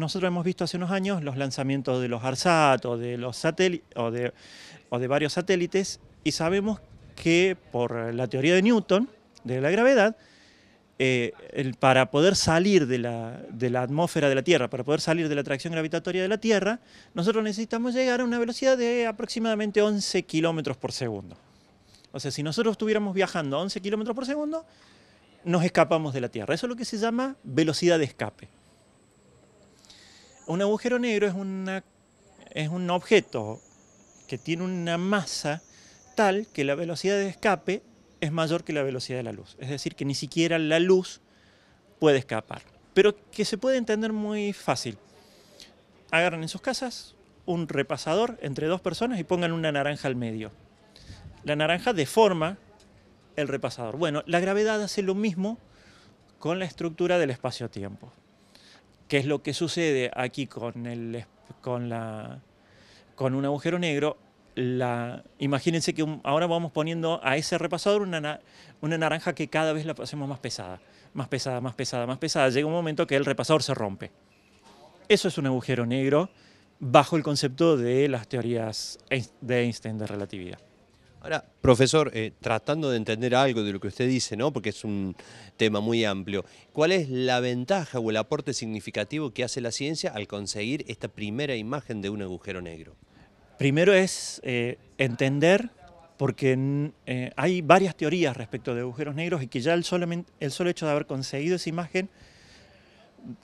nosotros hemos visto hace unos años los lanzamientos de los ARSAT o de, los varios satélites y sabemos que por la teoría de Newton, de la gravedad, eh, para poder salir de la, de la, atmósfera de la Tierra, para poder salir de la atracción gravitatoria de la Tierra, nosotros necesitamos llegar a una velocidad de aproximadamente 11 kilómetros por segundo. O sea, si nosotros estuviéramos viajando a 11 kilómetros por segundo, nos escapamos de la Tierra. Eso es lo que se llama velocidad de escape. Un agujero negro es, una, es un objeto que tiene una masa tal que la velocidad de escape es mayor que la velocidad de la luz. Es decir, que ni siquiera la luz puede escapar. Pero que se puede entender muy fácil. Agarran en sus casas un repasador entre dos personas y pongan una naranja al medio. La naranja deforma el repasador. Bueno, la gravedad hace lo mismo con la estructura del espacio-tiempo que es lo que sucede aquí con, el, con, la, con un agujero negro, imagínense que ahora vamos poniendo a ese repasador una, una naranja que cada vez la hacemos más pesada, más pesada, más pesada, más pesada. Llega un momento que el repasador se rompe. Eso es un agujero negro bajo el concepto de las teorías de Einstein de relatividad. Ahora, profesor, eh, tratando de entender algo de lo que usted dice, ¿no? porque es un tema muy amplio, ¿cuál es la ventaja o el aporte significativo que hace la ciencia al conseguir esta primera imagen de un agujero negro? Primero es eh, entender, porque mm, eh, hay varias teorías respecto de agujeros negros y que ya el solo, hecho de haber conseguido esa imagen,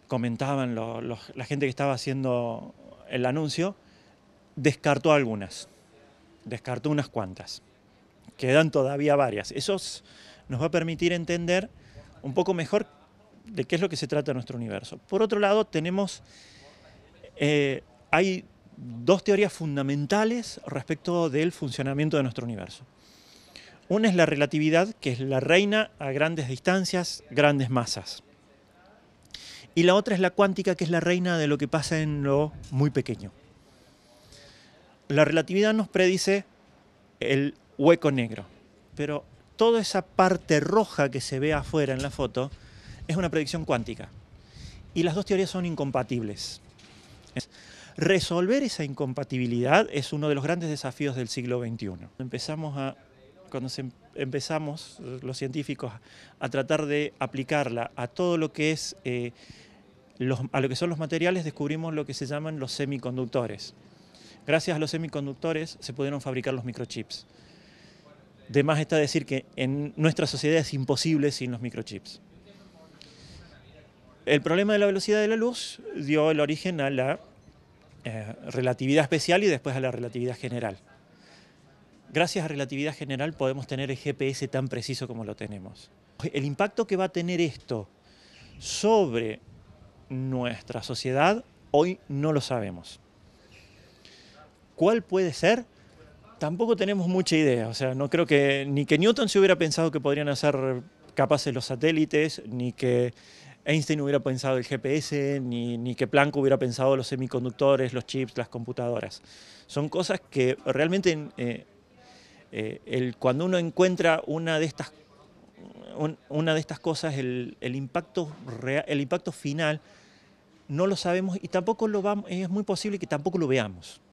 comentaban la gente que estaba haciendo el anuncio, descartó algunas descartó unas cuantas. Quedan todavía varias. Eso nos va a permitir entender un poco mejor de qué es lo que se trata nuestro universo. Por otro lado, tenemos, eh, hay dos teorías fundamentales respecto del funcionamiento de nuestro universo. Una es la relatividad, que es la reina a grandes distancias, grandes masas. Y la otra es la cuántica, que es la reina de lo que pasa en lo muy pequeño. La relatividad nos predice el hueco negro, pero toda esa parte roja que se ve afuera en la foto es una predicción cuántica. Y las dos teorías son incompatibles. Resolver esa incompatibilidad es uno de los grandes desafíos del siglo XXI. Empezamos cuando em-, empezamos los científicos a tratar de aplicarla a todo lo que es, eh, a lo que son los materiales, descubrimos lo que se llaman los semiconductores. Gracias a los semiconductores se pudieron fabricar los microchips. De más está decir que en nuestra sociedad es imposible sin los microchips. El problema de la velocidad de la luz dio el origen a la eh, relatividad especial y después a la relatividad general. Gracias a la relatividad general podemos tener el GPS tan preciso como lo tenemos. El impacto que va a tener esto sobre nuestra sociedad hoy no lo sabemos. ¿Cuál puede ser? Tampoco tenemos mucha idea, o sea, no creo que ni que Newton se hubiera pensado que podrían hacer capaces los satélites, ni que Einstein hubiera pensado el GPS, ni, ni, que Planck hubiera pensado los semiconductores, los chips, las computadoras. Son cosas que realmente eh, eh, cuando uno encuentra una de estas, una de estas cosas, el, impacto el impacto final, no lo sabemos y tampoco lo vamos, es muy posible que tampoco lo veamos.